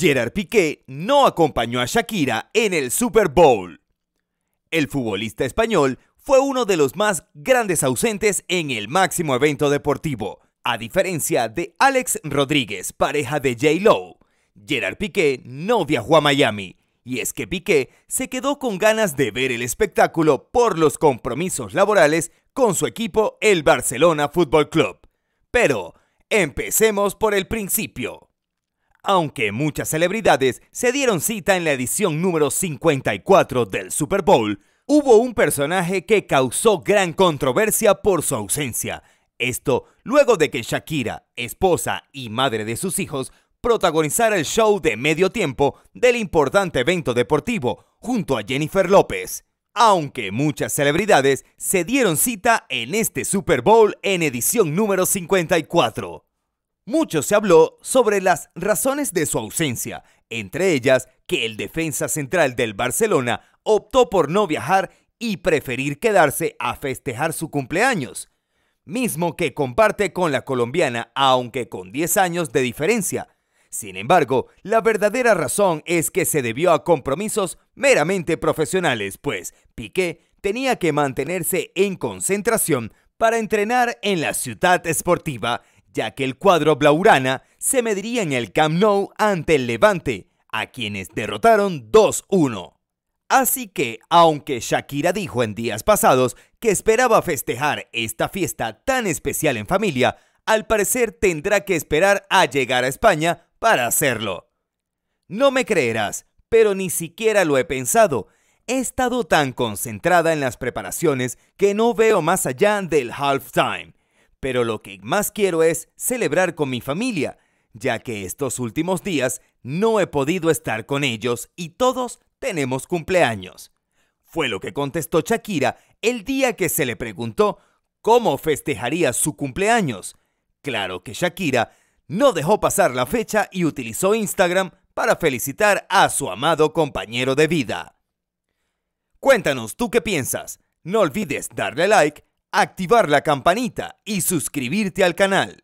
Gerard Piqué no acompañó a Shakira en el Super Bowl. El futbolista español fue uno de los más grandes ausentes en el máximo evento deportivo, a diferencia de Alex Rodríguez, pareja de J. Lowe. Gerard Piqué no viajó a Miami, y es que Piqué se quedó con ganas de ver el espectáculo por los compromisos laborales con su equipo el Barcelona Fútbol Club. Pero empecemos por el principio. Aunque muchas celebridades se dieron cita en la edición número 54 del Super Bowl, hubo un personaje que causó gran controversia por su ausencia. Esto luego de que Shakira, esposa y madre de sus hijos, protagonizara el show de medio tiempo del importante evento deportivo junto a Jennifer López. Aunque muchas celebridades se dieron cita en este Super Bowl en edición número 54. Mucho se habló sobre las razones de su ausencia, entre ellas que el defensa central del Barcelona optó por no viajar y preferir quedarse a festejar su cumpleaños, mismo que comparte con la colombiana aunque con 10 años de diferencia. Sin embargo, la verdadera razón es que se debió a compromisos meramente profesionales, pues Piqué tenía que mantenerse en concentración para entrenar en la ciudad esportiva ya que el cuadro Blaurana se mediría en el Camp Nou ante el Levante, a quienes derrotaron 2-1. Así que, aunque Shakira dijo en días pasados que esperaba festejar esta fiesta tan especial en familia, al parecer tendrá que esperar a llegar a España para hacerlo. No me creerás, pero ni siquiera lo he pensado. He estado tan concentrada en las preparaciones que no veo más allá del halftime pero lo que más quiero es celebrar con mi familia, ya que estos últimos días no he podido estar con ellos y todos tenemos cumpleaños. Fue lo que contestó Shakira el día que se le preguntó cómo festejaría su cumpleaños. Claro que Shakira no dejó pasar la fecha y utilizó Instagram para felicitar a su amado compañero de vida. Cuéntanos tú qué piensas. No olvides darle like activar la campanita y suscribirte al canal.